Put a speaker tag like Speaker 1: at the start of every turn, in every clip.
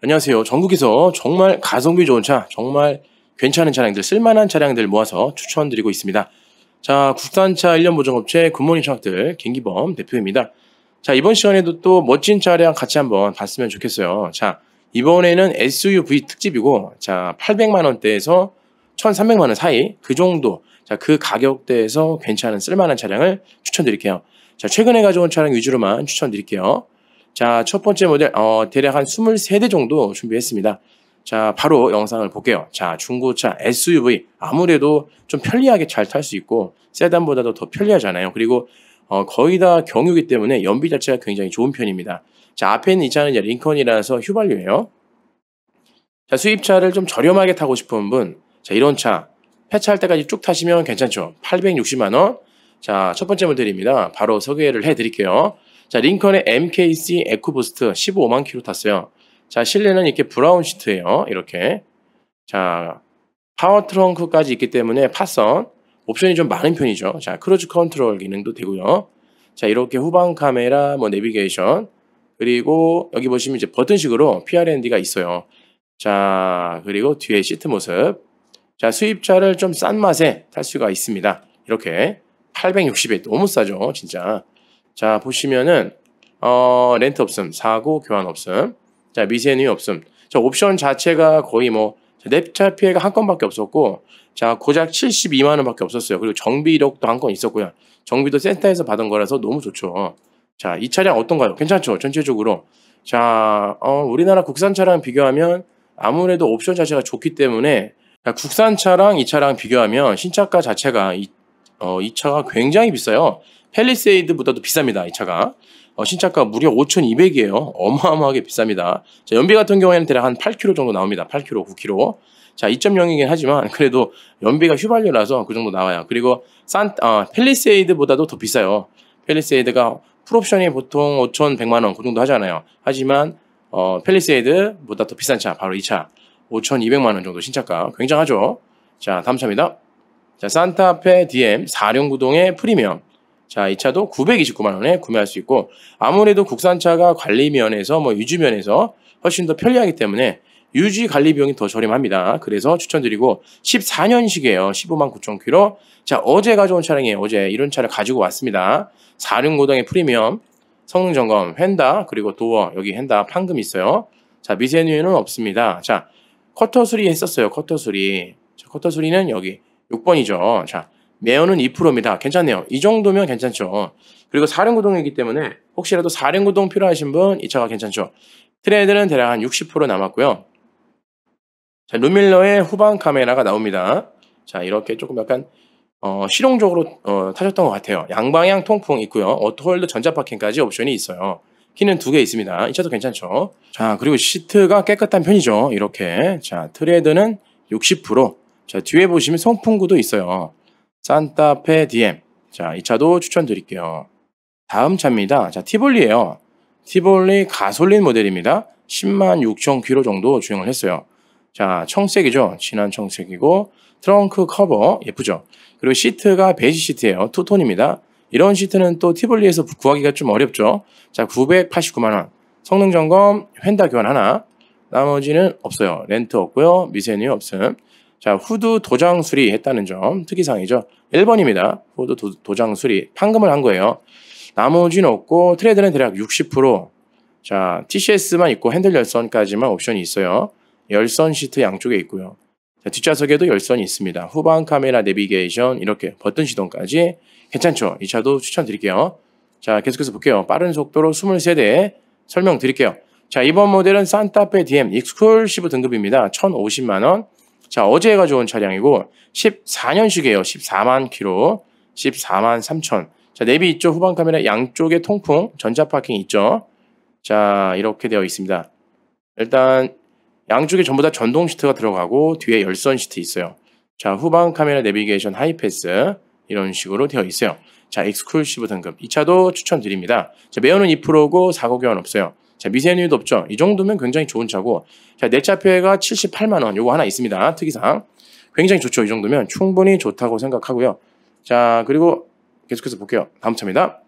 Speaker 1: 안녕하세요. 전국에서 정말 가성비 좋은 차, 정말 괜찮은 차량들, 쓸만한 차량들 모아서 추천드리고 있습니다. 자, 국산차 1년 보증업체 굿모닝 청학들 김기범 대표입니다. 자, 이번 시간에도 또 멋진 차량 같이 한번 봤으면 좋겠어요. 자, 이번에는 SUV 특집이고, 자, 800만원대에서 1300만원 사이, 그 정도, 자, 그 가격대에서 괜찮은 쓸만한 차량을 추천드릴게요. 자, 최근에 가져온 차량 위주로만 추천드릴게요. 자, 첫 번째 모델, 어, 대략 한 23대 정도 준비했습니다. 자, 바로 영상을 볼게요. 자, 중고차 SUV. 아무래도 좀 편리하게 잘 탈 수 있고, 세단보다도 더 편리하잖아요. 그리고, 어, 거의 다 경유기 때문에 연비 자체가 굉장히 좋은 편입니다. 자, 앞에 있는 이 차는 이제 링컨이라서 휘발유예요. 자, 수입차를 좀 저렴하게 타고 싶은 분, 자, 이런 차, 폐차할 때까지 쭉 타시면 괜찮죠. 860만원. 자, 첫 번째 모델입니다. 바로 소개를 해드릴게요. 자, 링컨의 MKC 에코부스트 15만 키로 탔어요. 자, 실내는 이렇게 브라운 시트예요. 이렇게. 자, 파워 트렁크까지 있기 때문에 파선 옵션이 좀 많은 편이죠. 자, 크루즈 컨트롤 기능도 되고요. 자, 이렇게 후방 카메라, 뭐 내비게이션 그리고 여기 보시면 이제 버튼식으로 PRND가 있어요. 자, 그리고 뒤에 시트 모습. 자, 수입차를 좀 싼 맛에 탈 수가 있습니다. 이렇게 860에 너무 싸죠, 진짜. 자, 보시면은, 어, 렌트 없음, 사고 교환 없음, 자, 미세누유 없음. 자, 옵션 자체가 거의 뭐, 랩차 피해가 한 건밖에 없었고, 자, 고작 72만원 밖에 없었어요. 그리고 정비력도 한 건 있었고요. 정비도 센터에서 받은 거라서 너무 좋죠. 자, 이 차량 어떤가요? 괜찮죠? 전체적으로. 자, 어, 우리나라 국산 차랑 비교하면 아무래도 옵션 자체가 좋기 때문에 국산 차랑 이 차랑 비교하면 신차가 자체가 이 어, 이 차가 굉장히 비싸요. 펠리세이드보다도 비쌉니다. 이 차가. 어, 신차가 무려 5,200이에요. 어마어마하게 비쌉니다. 자, 연비 같은 경우에는 대략 한 8km 정도 나옵니다. 8km, 9km. 자, 2.0이긴 하지만 그래도 연비가 휘발유라서 그 정도 나와요. 그리고 산, 아, 펠리세이드보다도 더 비싸요. 펠리세이드가 풀옵션이 보통 5,100만 원그 정도 하잖아요. 하지만 어, 펠리세이드보다 더 비싼 차, 바로 이 차. 5,200만 원 정도 신차가 굉장하죠. 자, 다음 차입니다. 자, 산타페 DM 4륜구동의 프리미엄. 자, 이 차도 929만원에 구매할 수 있고, 아무래도 국산차가 관리면에서, 뭐, 유지면에서 훨씬 더 편리하기 때문에, 유지 관리 비용이 더 저렴합니다. 그래서 추천드리고, 14년식이에요. 15만 9천 킬로. 자, 어제 가져온 차량이에요. 어제. 이런 차를 가지고 왔습니다. 4륜구동의 프리미엄, 성능 점검, 휀다, 그리고 도어, 여기 휀다, 판금 있어요. 자, 미세누에는 없습니다. 자, 커터 수리 했었어요. 커터 수리. 자, 커터 수리는 여기. 6번이죠. 자, 매연은 2%입니다. 괜찮네요. 이 정도면 괜찮죠. 그리고 4륜구동이기 때문에 혹시라도 4륜구동 필요하신 분 이 차가 괜찮죠. 트레이드는 대략 한 60% 남았고요. 자, 루밀러의 후방 카메라가 나옵니다. 자, 이렇게 조금 약간 어, 실용적으로 어, 타셨던 것 같아요. 양방향 통풍 있고요. 오토홀드 전자파킹까지 옵션이 있어요. 키는 두개 있습니다. 이 차도 괜찮죠. 자, 그리고 시트가 깨끗한 편이죠. 이렇게. 자, 트레드는 60%. 자, 뒤에 보시면 성풍구도 있어요. 산타페 DM. 자, 이 차도 추천드릴게요. 다음 차입니다. 자, 티볼리예요. 티볼리 가솔린 모델입니다. 10만 6천 킬로 정도 주행을 했어요. 자, 청색이죠. 진한 청색이고 트렁크 커버 예쁘죠. 그리고 시트가 베이지 시트예요. 투톤입니다. 이런 시트는 또 티볼리에서 구하기가 좀 어렵죠. 자, 989만 원. 성능 점검, 휀다 교환 하나. 나머지는 없어요. 렌트 없고요. 미세뉴 없음. 자, 후드 도장 수리 했다는 점 특이사항이죠. 1번입니다. 후드 도, 장 수리 판금을 한 거예요. 나머지는 없고 트레드는 대략 60%. 자, TCS만 있고 핸들 열선까지만 옵션이 있어요. 열선 시트 양쪽에 있고요. 자, 뒷좌석에도 열선이 있습니다. 후방 카메라 내비게이션 이렇게 버튼 시동까지 괜찮죠? 이 차도 추천드릴게요. 자, 계속해서 볼게요. 빠른 속도로 23대 설명드릴게요. 자, 이번 모델은 산타페 DM 익스클시브 등급입니다. 1,050만 원. 자, 어제 가져온 차량이고 14년식이에요. 14만 키로, 14만 3천. 자, 내비 있죠? 후방 카메라 양쪽에 통풍, 전자 파킹 있죠? 자, 이렇게 되어 있습니다. 일단 양쪽에 전부 다 전동 시트가 들어가고 뒤에 열선 시트 있어요. 자, 후방 카메라 내비게이션 하이패스 이런 식으로 되어 있어요. 자, 익스클루시브 등급. 이 차도 추천드립니다. 자, 매연은 2%고 사고 교환 없어요. 자, 미세누이도 없죠. 이 정도면 굉장히 좋은 차고 자, 넬차표가 78만 원. 요거 하나 있습니다. 특이사항. 굉장히 좋죠. 이 정도면 충분히 좋다고 생각하고요. 자, 그리고 계속해서 볼게요. 다음 차입니다.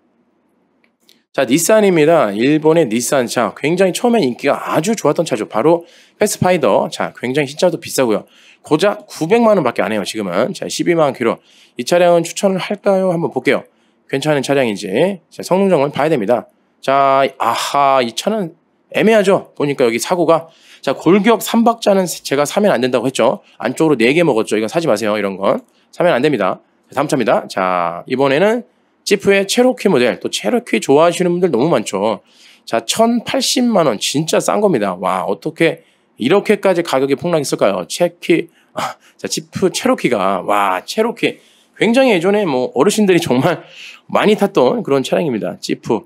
Speaker 1: 자, 닛산입니다. 일본의 닛산 차. 굉장히 처음에 인기가 아주 좋았던 차죠. 바로 패스파이더. 자, 굉장히 신차도 비싸고요. 고작 900만원 밖에 안 해요, 지금은. 자, 12만원 키로. 이 차량은 추천을 할까요? 한번 볼게요. 괜찮은 차량인지. 자, 성능 점검을 봐야 됩니다. 자, 아하, 2차는 애매하죠? 보니까 여기 사고가. 자, 골격 3박자는 제가 사면 안 된다고 했죠? 안쪽으로 4개 먹었죠? 이건 사지 마세요. 이런 건. 사면 안 됩니다. 다음 차입니다. 자, 이번에는 지프의 체로키 모델. 또 체로키 좋아하시는 분들 너무 많죠? 자, 1,080만원. 진짜 싼 겁니다. 와, 어떻게 이렇게까지 가격이 폭락했을까요? 체키, 아, 자, 지프 체로키가. 와, 체로키. 굉장히 예전에 뭐 어르신들이 정말 많이 탔던 그런 차량입니다. 지프.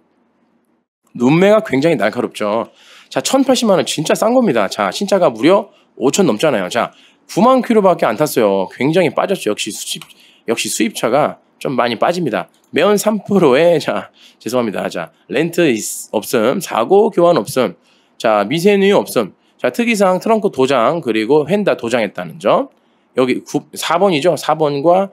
Speaker 1: 눈매가 굉장히 날카롭죠. 자, 1,080만 원 진짜 싼 겁니다. 자, 신차가 무려 5천 넘잖아요. 자, 9만 킬로밖에 안 탔어요. 굉장히 빠졌죠. 역시 수입 역시 수입차가 좀 많이 빠집니다. 매연 3%에 자, 죄송합니다. 자, 렌트 없음, 사고 교환 없음, 자, 미세누유 없음, 자, 특이사항 트렁크 도장 그리고 휀다 도장했다는 점. 여기 9, 4번이죠. 4번과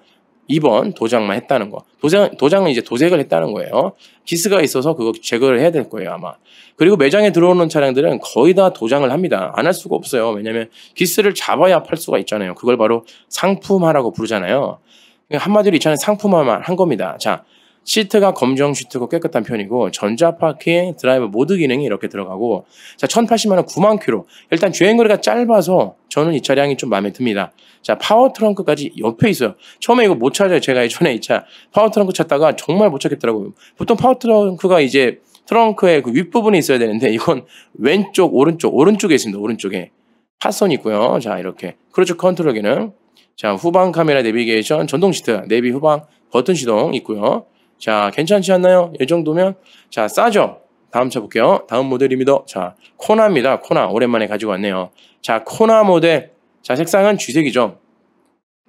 Speaker 1: 2번 도장만 했다는 거. 도장, 도장은 이제 도색을 했다는 거예요. 기스가 있어서 그거 제거를 해야 될 거예요, 아마. 그리고 매장에 들어오는 차량들은 거의 다 도장을 합니다. 안 할 수가 없어요. 왜냐면 기스를 잡아야 팔 수가 있잖아요. 그걸 바로 상품화라고 부르잖아요. 그러니까 한마디로 이차는 상품화만 한 겁니다. 자, 시트가 검정 시트고 깨끗한 편이고 전자 파킹 드라이브 모드 기능이 이렇게 들어가고 자 1080만 원 9만 킬로 일단 주행 거리가 짧아서 저는 이 차량이 좀 마음에 듭니다. 자 파워 트렁크까지 옆에 있어요. 처음에 이거 못 찾아요. 제가 예전에 이 차 파워 트렁크 찾다가 정말 못 찾겠더라고요. 보통 파워 트렁크가 이제 트렁크의 그 윗부분에 있어야 되는데 이건 왼쪽 오른쪽 오른쪽에 있습니다. 오른쪽에 파손 이 있고요. 자 이렇게 크루즈 컨트롤 기능 자 후방 카메라 내비게이션 전동 시트 내비 후방 버튼 시동 있고요. 자, 괜찮지 않나요? 이 정도면 자, 싸죠. 다음 차 볼게요. 다음 모델입니다. 자, 코나입니다. 코나 오랜만에 가지고 왔네요. 자, 코나 모델. 자, 색상은 쥐색이죠.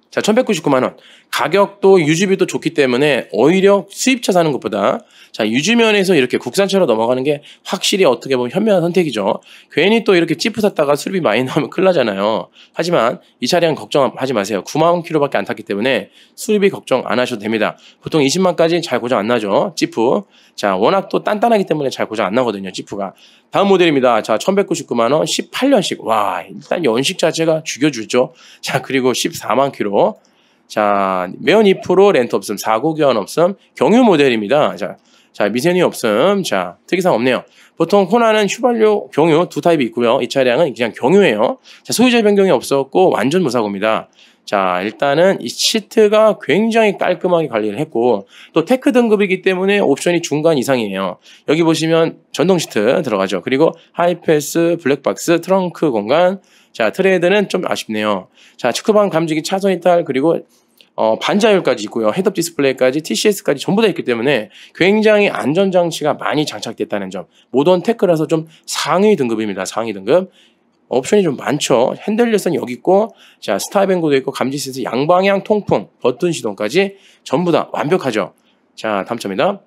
Speaker 1: 자, 1199만 원. 가격도 유지비 도 좋기 때문에 오히려 수입차 사는 것보다 자 유지면에서 이렇게 국산차로 넘어가는 게 확실히 어떻게 보면 현명한 선택이죠. 괜히 또 이렇게 지프 샀다가 수리비 많이 나오면 큰일 나잖아요. 하지만 이 차량 걱정하지 마세요. 9만 킬로밖에 안 탔기 때문에 수리비 걱정 안 하셔도 됩니다. 보통 20만까지 잘 고장 안 나죠. 지프자 워낙 또 단단하기 때문에 잘 고장 안 나거든요. 지프가 다음 모델입니다. 자 1199만원 18년식. 와 일단 연식 자체가 죽여주죠. 자 그리고 14만 킬로. 자, 매연 2% 렌트 없음, 사고 교환 없음, 경유 모델입니다. 자, 자, 미세니 없음. 자, 특이사항 없네요. 보통 코나는 휘발유, 경유 두 타입이 있고요. 이 차량은 그냥 경유예요. 자, 소유자 변경이 없었고 완전 무사고입니다. 자, 일단은 이 시트가 굉장히 깔끔하게 관리를 했고 또 테크 등급이기 때문에 옵션이 중간 이상이에요. 여기 보시면 전동 시트 들어가죠. 그리고 하이패스, 블랙박스, 트렁크 공간. 자, 트레이드는 좀 아쉽네요. 자, 측후방 감지기 차선 이탈 그리고 어, 반자율까지 있고요. 헤드업 디스플레이까지 TCS까지 전부 다 있기 때문에 굉장히 안전 장치가 많이 장착됐다는 점. 모던 테크라서 좀 상위 등급입니다. 상위 등급. 옵션이 좀 많죠. 핸들레선 여기 있고, 자, 스타뱅고도 있고, 감지 센서, 양방향 통풍, 버튼 시동까지 전부 다 완벽하죠. 자, 다음 점입니다.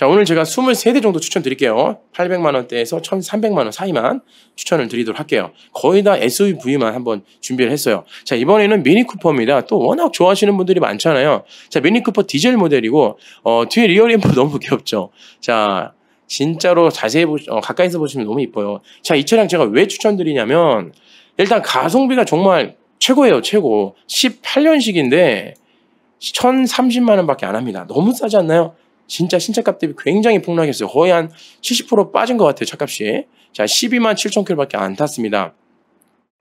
Speaker 1: 자, 오늘 제가 23대 정도 추천드릴게요. 800만원대에서 1300만원 사이만 추천을 드리도록 할게요. 거의 다 SUV만 한번 준비를 했어요. 자, 이번에는 미니쿠퍼입니다. 또 워낙 좋아하시는 분들이 많잖아요. 자, 미니쿠퍼 디젤 모델이고, 어, 뒤에 리어램프 너무 귀엽죠? 자, 진짜로 자세히, 보, 어, 가까이서 보시면 너무 이뻐요. 자, 이 차량 제가 왜 추천드리냐면, 일단 가성비가 정말 최고예요, 최고. 18년식인데, 1030만원 밖에 안 합니다. 너무 싸지 않나요? 진짜 신차값 대비 굉장히 폭락했어요. 거의 한 70% 빠진 것 같아요. 차값이. 자, 12만 7천 킬로밖에 안 탔습니다.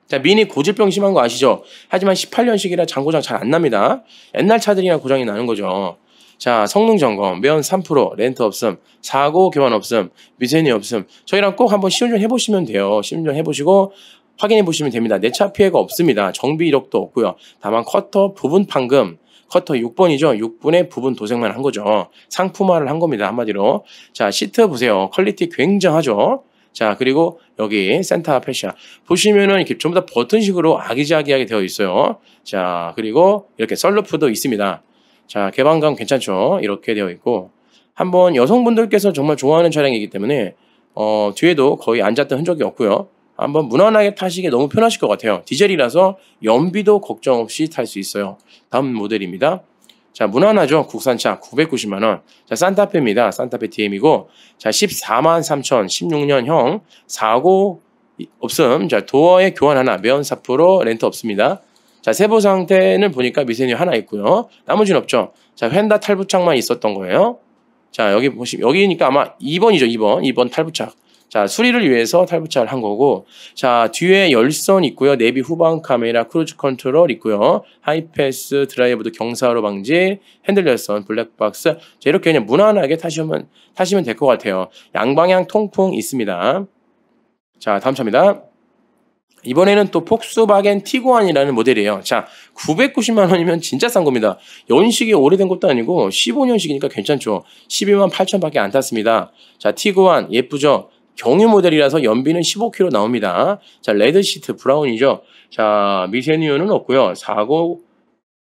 Speaker 1: 자, 미니 고질병 심한 거 아시죠? 하지만 18년식이라 장고장 잘 안 납니다. 옛날 차들이나 고장이 나는 거죠. 자, 성능 점검, 매연 3%, 렌트 없음, 사고 교환 없음, 미세니 없음. 저희랑 꼭 한번 시운전 해보시면 돼요. 시운전 해보시고, 확인해 보시면 됩니다. 내차 피해가 없습니다. 정비 이력도 없고요. 다만 커터 부분 판금 커터 6번이죠. 6분의 부분 도색만 한 거죠. 상품화를 한 겁니다. 한마디로. 자, 시트 보세요. 퀄리티 굉장하죠. 자, 그리고 여기 센터 패션 보시면은 이렇게 전부 다 버튼식으로 아기자기하게 되어 있어요. 자, 그리고 이렇게 썰루프도 있습니다. 자, 개방감 괜찮죠. 이렇게 되어 있고. 한번 여성분들께서 정말 좋아하는 차량이기 때문에, 어, 뒤에도 거의 앉았던 흔적이 없고요. 한번 무난하게 타시기 너무 편하실 것 같아요. 디젤이라서 연비도 걱정 없이 탈 수 있어요. 다음 모델입니다. 자, 무난하죠? 국산차 990만원. 자, 산타페입니다. 산타페 DM이고, 자, 14만 3천 16년형, 사고 없음. 자, 도어에 교환 하나, 면사 포로 렌트 없습니다. 자, 세부 상태는 보니까 미세누 하나 있고요. 나머지는 없죠. 자, 휀다 탈부착만 있었던 거예요. 자, 여기 보시면, 여기니까 아마 2번이죠, 2번. 2번 탈부착. 자, 수리를 위해서 탈부착을 한 거고, 자, 뒤에 열선 있고요. 내비 후방 카메라, 크루즈 컨트롤 있고요. 하이패스, 드라이브도 경사로 방지, 핸들 열선, 블랙박스. 자, 이렇게 그냥 무난하게 타시면, 타시면 될것 같아요. 양방향 통풍 있습니다. 자, 다음 차입니다. 이번에는 또 폭스바겐 티고안이라는 모델이에요. 자, 990만 원이면 진짜 싼 겁니다. 연식이 오래된 것도 아니고 15년식이니까 괜찮죠. 12만 8천밖에 안 탔습니다. 자, 티고안 예쁘죠? 경유 모델이라서 연비는 15km 나옵니다. 자, 레드 시트 브라운이죠. 자, 미세누유는 없고요. 사고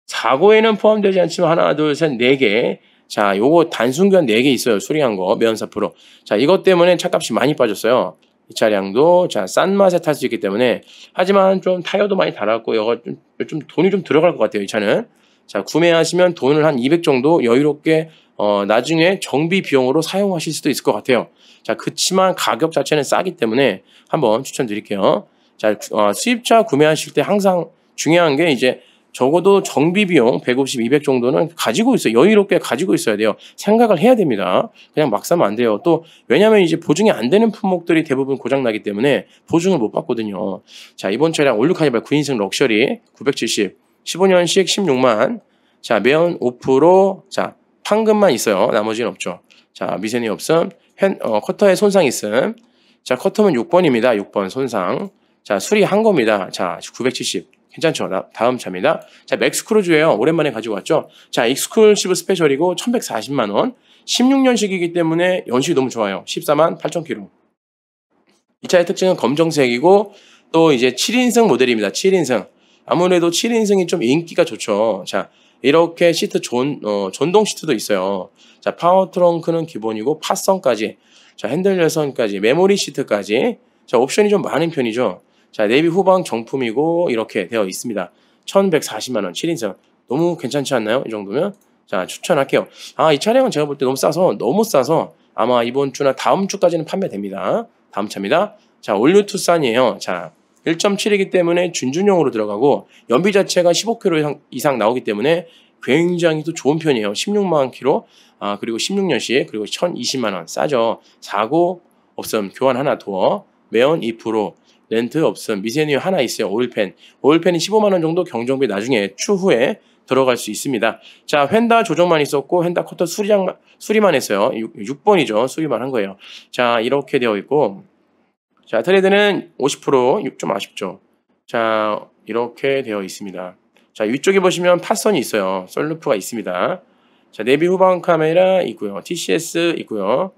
Speaker 1: 4고에는 포함되지 않지만 하나, 둘, 셋, 네 개. 자, 요거 단순견 4개 있어요. 수리한 거. 면사 프로. 자, 이것 때문에 차값이 많이 빠졌어요. 이 차량도 자, 싼 맛에 탈 수 있기 때문에 하지만 좀 타이어도 많이 달았고 요거 좀, 좀 돈이 좀 들어갈 것 같아요. 이 차는. 자, 구매하시면 돈을 한 200 정도 여유롭게 어, 나중에 정비 비용으로 사용하실 수도 있을 것 같아요. 자, 그치만 가격 자체는 싸기 때문에 한번 추천드릴게요. 자, 어, 수입차 구매하실 때 항상 중요한 게 이제 적어도 정비 비용 150, 200 정도는 가지고 있어 요 여유롭게 가지고 있어야 돼요. 생각을 해야 됩니다. 그냥 막 사면 안 돼요. 또 왜냐하면 이제 보증이 안 되는 품목들이 대부분 고장 나기 때문에 보증을 못 받거든요. 자 이번 차량 올류 카니발 9인승 럭셔리 970, 15년식 16만. 자 매연 5%, 자 황금만 있어요. 나머지는 없죠. 자, 미세니 없음. 현, 어, 커터에 손상 있음. 자, 커터는 6번입니다. 6번 손상. 자, 수리 한 겁니다. 자, 970. 괜찮죠? 다음 차입니다. 자, 맥스크루즈예요. 오랜만에 가지고 왔죠? 자, 익스클루시브 스페셜이고 1140만원. 16년식이기 때문에 연식이 너무 좋아요. 14만 8천키로이 차의 특징은 검정색이고 또 이제 7인승 모델입니다. 7인승. 아무래도 7인승이 좀 인기가 좋죠. 자, 이렇게 시트 존, 어, 전동 시트도 있어요. 자, 파워 트렁크는 기본이고 파성까지, 자, 핸들 여선까지 메모리 시트까지, 자, 옵션이 좀 많은 편이죠. 자, 네비 후방 정품이고 이렇게 되어 있습니다. 1140만원, 7인승. 너무 괜찮지 않나요? 이 정도면? 자, 추천할게요. 아, 이 차량은 제가 볼 때 너무 싸서, 너무 싸서 아마 이번 주나 다음 주까지는 판매됩니다. 다음 차입니다. 자, 올류 투싼이에요. 자, 1.7이기 때문에 준준형으로 들어가고 연비 자체가 15km 이상 나오기 때문에 굉장히 또 좋은 편이에요. 16만 키로아 그리고 16년씩 그리고 1,020만 원 싸죠. 사고 없음 교환 하나 도어 매연 2% 렌트 없음 미세뉴 하나 있어요. 오일팬 오일팬이 15만 원 정도 경정비 나중에 추후에 들어갈 수 있습니다. 자, 휀다 조정만 있었고 휀다 커터 수리장 수리만 했어요. 6, 번이죠 수리만 한 거예요. 자, 이렇게 되어 있고 자, 트레이드는 50%좀 아쉽죠. 자, 이렇게 되어 있습니다. 자, 위쪽에 보시면 파선이 있어요. 솔루프가 있습니다. 자, 내비 후방 카메라 있고요. TCS 있고요.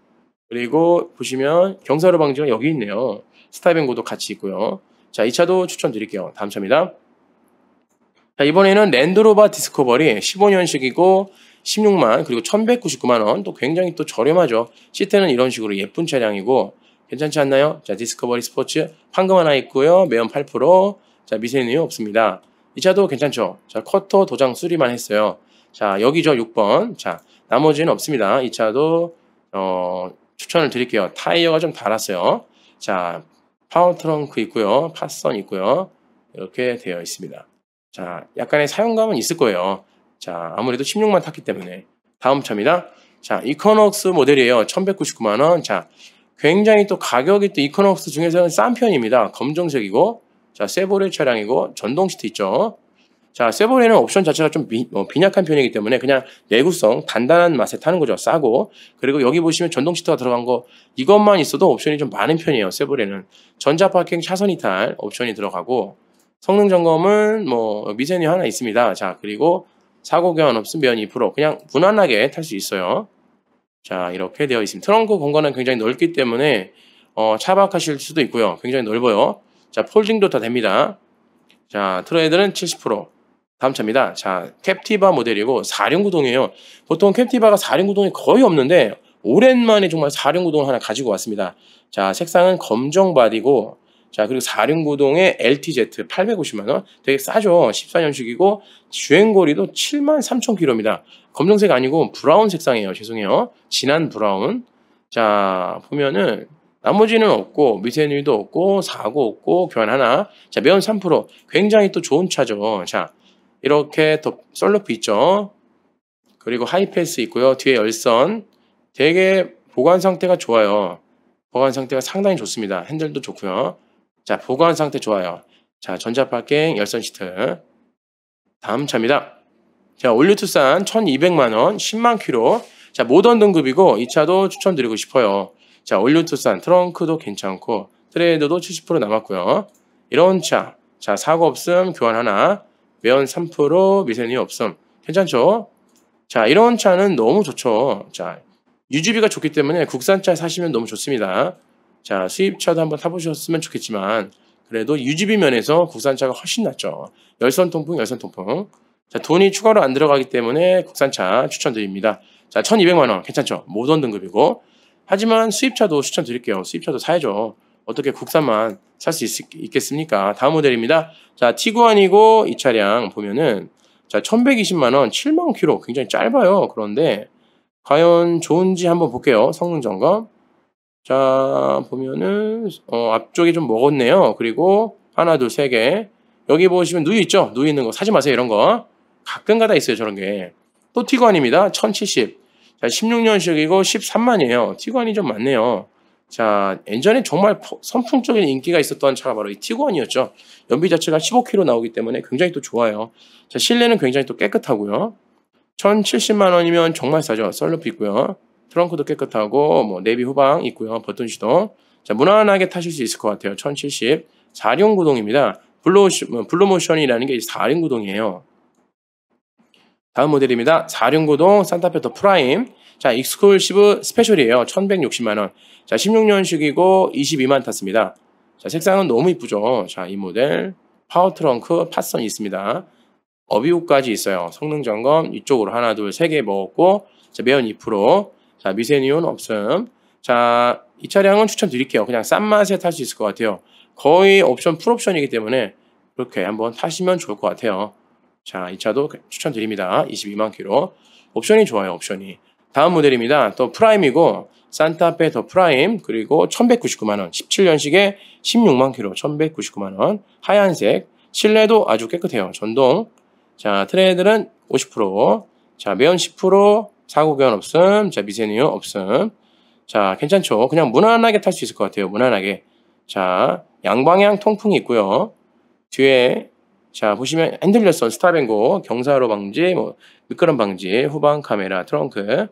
Speaker 1: 그리고 보시면 경사로 방지가 여기 있네요. 스타뱅고도 같이 있고요. 자, 이 차도 추천드릴게요. 다음 차입니다. 자, 이번에는 랜드로버 디스커버리 15년식이고 16만 그리고 1199만 원또 굉장히 또 저렴하죠. 시트는 이런 식으로 예쁜 차량이고 괜찮지 않나요? 자, 디스커버리 스포츠 황금 하나 있고요. 매연 8%. 자, 미세는 없습니다. 이 차도 괜찮죠? 자, 커터 도장 수리만 했어요. 자, 여기죠. 6번. 자, 나머지는 없습니다. 이 차도 어, 추천을 드릴게요. 타이어가 좀 달았어요. 자, 파워 트렁크 있고요. 파선 있고요. 이렇게 되어 있습니다. 자, 약간의 사용감은 있을 거예요. 자, 아무래도 16만 탔기 때문에. 다음 차입니다. 자, 이코노스 모델이에요. 1199만원. 자, 굉장히 또 가격이 또 이코노스 중에서는 싼 편입니다. 검정색이고, 자, 세보레 차량이고, 전동 시트 있죠. 자, 세보레는 옵션 자체가 좀 비, 어, 빈약한 편이기 때문에 그냥 내구성, 단단한 맛에 타는 거죠. 싸고. 그리고 여기 보시면 전동 시트가 들어간 거, 이것만 있어도 옵션이 좀 많은 편이에요. 세보레는. 전자 파킹 차선 이탈 옵션이 들어가고, 성능 점검은 뭐 미세누 하나 있습니다. 자, 그리고 사고 교환 없음 면2% 그냥 무난하게 탈 수 있어요. 자, 이렇게 되어 있습니다. 트렁크 공간은 굉장히 넓기 때문에 어, 차박하실 수도 있고요. 굉장히 넓어요. 자, 폴딩도 다 됩니다. 자, 트레이드는 70%. 다음 차입니다. 자, 캡티바 모델이고 4륜 구동이에요. 보통 캡티바가 4륜 구동이 거의 없는데 오랜만에 정말 4륜 구동을 하나 가지고 왔습니다. 자, 색상은 검정 바디고 자, 그리고 4륜 구동의 LTZ 850만 원. 되게 싸죠. 14년식이고 주행거리도 7 3 0 0 0 k m 입니다 검정색 아니고 브라운 색상이에요. 죄송해요. 진한 브라운. 자, 보면은 나머지는 없고 밑에 일도 없고 4고 없고 교환 하나. 자, 매운 3% 굉장히 또 좋은 차죠. 자, 이렇게 더 썰러프 있죠. 그리고 하이패스 있고요. 뒤에 열선. 되게 보관 상태가 좋아요. 보관 상태가 상당히 좋습니다. 핸들도 좋고요. 자, 보관 상태 좋아요. 자, 전자파킹 열선 시트. 다음 차입니다. 자, 올류투싼 1200만원, 10만 키로 자, 모던 등급이고 이 차도 추천드리고 싶어요. 자, 올류투싼 트렁크도 괜찮고 트레이드도 70% 남았고요. 이런 차. 자, 사고 없음, 교환 하나. 매연 3%, 미세니 없음. 괜찮죠? 자, 이런 차는 너무 좋죠. 자, 유지비가 좋기 때문에 국산차 사시면 너무 좋습니다. 자, 수입차도 한번 타보셨으면 좋겠지만, 그래도 유지비 면에서 국산차가 훨씬 낫죠. 열선 통풍, 열선 통풍. 자, 돈이 추가로 안 들어가기 때문에 국산차 추천드립니다. 자, 1200만원 괜찮죠? 모던 등급이고 하지만 수입차도 추천드릴게요. 수입차도 사야죠. 어떻게 국산만 살 수 있겠습니까? 다음 모델입니다. 자, 티구안이고 이 차량 보면은 자, 1120만원, 7만 키로 굉장히 짧아요. 그런데 과연 좋은지 한번 볼게요. 성능 점검. 자, 보면은 어, 앞쪽이 좀 먹었네요. 그리고 하나, 둘, 세 개. 여기 보시면 누이 있죠? 누이 있는 거 사지 마세요. 이런 거. 가끔가다 있어요, 저런 게. 또 티관입니다. 1070. 자, 16년식이고 13만이에요. 티관이 좀 많네요. 자, 엔전에 정말 선풍적인 인기가 있었던 차가 바로 이 티관이었죠. 연비 자체가 15km 나오기 때문에 굉장히 또 좋아요. 자, 실내는 굉장히 또 깨끗하고요. 1,070만 원이면 정말 싸죠. 썰루이 있고요. 트렁크도 깨끗하고 뭐 내비 후방 있고요. 버튼 시동. 자, 무난하게 타실 수 있을 것 같아요. 1,070. 4륜 구동입니다. 블루, 뭐, 블루 모션이라는 게 4륜 구동이에요. 다음 모델입니다. 4륜구동 산타페 더 프라임. 자, 익스클루시브 스페셜이에요. 1160만원. 자, 16년식이고 22만 탔습니다. 자, 색상은 너무 이쁘죠? 자, 이 모델. 파워 트렁크 파선이 있습니다. 어비우까지 있어요. 성능 점검 이쪽으로 하나, 둘, 세 개 먹었고 자, 매연 2%. 자, 미세니온 없음. 자, 이 차량은 추천드릴게요. 그냥 싼 맛에 탈 수 있을 것 같아요. 거의 옵션 풀옵션이기 때문에 그렇게 한번 타시면 좋을 것 같아요. 자, 이 차도 추천드립니다. 22만 키로. 옵션이 좋아요, 옵션이. 다음 모델입니다. 또 프라임이고 산타페 더 프라임 그리고 1199만 원. 17년식에 16만 키로 1199만 원. 하얀색. 실내도 아주 깨끗해요. 전동. 자, 트레이드는 50%. 자, 매연 10%. 사고 교환 없음. 자, 미세누 없음. 자, 괜찮죠? 그냥 무난하게 탈 수 있을 것 같아요. 무난하게. 자, 양방향 통풍이 있고요. 뒤에 자, 보시면 핸들레선, 스타뱅고, 경사로 방지, 뭐 미끄럼 방지, 후방 카메라, 트렁크.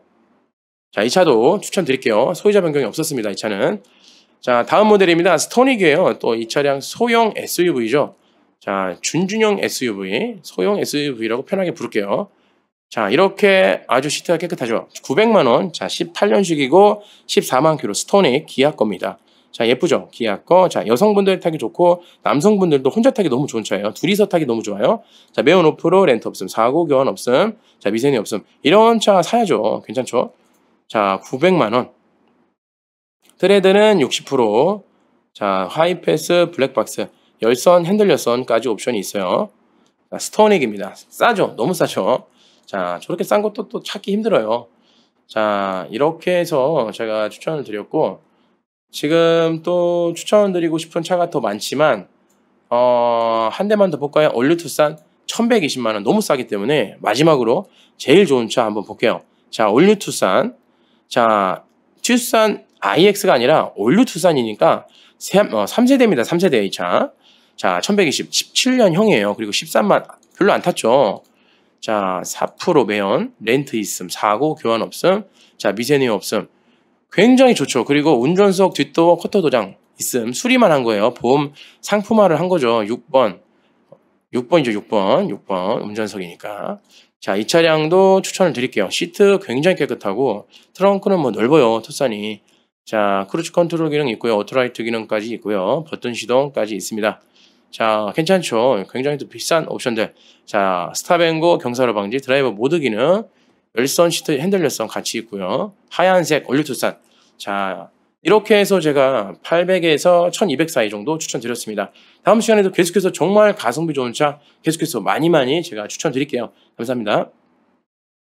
Speaker 1: 자, 이 차도 추천드릴게요. 소유자 변경이 없었습니다. 이 차는. 자, 다음 모델입니다. 스토닉이에요. 또 이 차량 소형 SUV죠. 자, 준준형 SUV, 소형 SUV라고 편하게 부를게요. 자, 이렇게 아주 시트가 깨끗하죠. 900만원, 자, 18년식이고 14만 킬로 스토닉 기아 겁니다. 자, 예쁘죠? 기아 거. 자, 여성분들 타기 좋고, 남성분들도 혼자 타기 너무 좋은 차예요. 둘이서 타기 너무 좋아요. 자, 매운 오프로 렌트 없음, 사고 교환 없음, 자, 미세니 없음. 이런 차 사야죠. 괜찮죠? 자, 900만원. 트레드는 60%. 자, 하이패스, 블랙박스, 열선, 핸들 열선까지 옵션이 있어요. 자, 스톤액입니다 싸죠? 너무 싸죠? 자, 저렇게 싼 것도 또 찾기 힘들어요. 자, 이렇게 해서 제가 추천을 드렸고, 지금 또 추천드리고 싶은 차가 더 많지만 어, 한 대만 더 볼까요? 올류투싼 1120만원 너무 싸기 때문에 마지막으로 제일 좋은 차 한번 볼게요. 자, 올류투싼 자, 투싼 IX가 아니라 올류투싼이니까 3, 어, 세대입니다 3세대 이 차. 자, 1120, 17년형이에요. 그리고 13만, 별로 안 탔죠. 자, 4% 매연, 렌트 있음, 사고, 교환 없음, 자, 미세누 없음. 굉장히 좋죠. 그리고 운전석 뒷도어 커터 도장 있음 수리만 한 거예요. 보험 상품화를 한 거죠. 6번 6번이죠. 6번 6번 운전석이니까. 자, 이 차량도 추천을 드릴게요. 시트 굉장히 깨끗하고 트렁크는 뭐 넓어요. 투산이 자, 크루즈 컨트롤 기능 있고요. 오토라이트 기능까지 있고요. 버튼 시동까지 있습니다. 자, 괜찮죠? 굉장히 또 비싼 옵션들. 자, 스탑앤고 경사로 방지, 드라이버 모드 기능, 열선 시트 핸들 열선 같이 있고요. 하얀색 올류투산. 자, 이렇게 해서 제가 800에서 1200 사이 정도 추천드렸습니다. 다음 시간에도 계속해서 정말 가성비 좋은 차 계속해서 많이 많이 제가 추천드릴게요. 감사합니다.